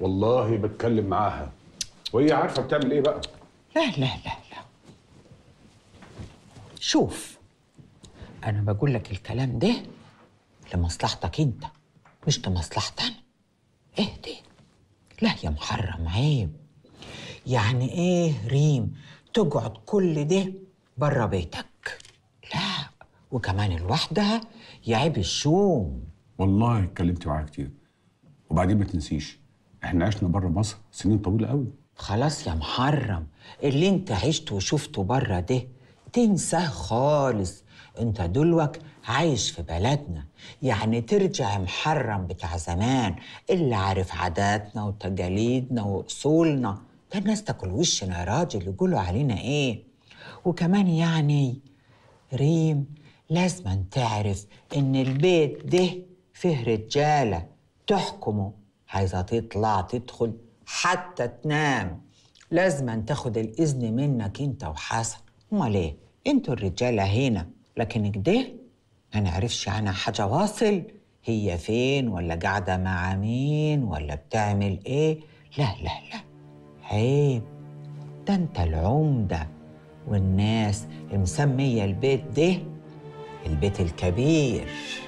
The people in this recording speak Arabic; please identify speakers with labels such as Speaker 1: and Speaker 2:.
Speaker 1: والله بتكلم معاها وهي عارفه بتعمل ايه بقى
Speaker 2: لا لا لا لا شوف انا بقول لك الكلام ده لمصلحتك انت مش لمصلحتي انا اهدي لا يا محرم عيب يعني ايه ريم تقعد كل ده بره بيتك لا وكمان لوحدها
Speaker 1: يا عيب الشوم والله اتكلمت معاها كتير وبعدين ما تنسيش
Speaker 2: احنا عشنا بره مصر سنين طويله قوي خلاص يا محرم اللي انت عشته وشفته بره ده تنساه خالص انت دلوك عايش في بلدنا يعني ترجع محرم بتاع زمان اللي عارف عاداتنا وتجاليدنا واصولنا ده الناس تاكل وشنا يا راجل يقولوا علينا ايه وكمان يعني ريم لازم تعرف ان البيت ده فيه رجاله تحكمه عايزة تطلع تدخل حتى تنام لازما تاخد الإذن منك أنت وحسن أمال إيه؟ أنتوا الرجالة هنا لكن كده ما نعرفش عنها حاجة واصل هي فين ولا قاعدة مع مين ولا بتعمل إيه لا لا لا عيب ده أنت العمدة والناس مسميه البيت ده البيت الكبير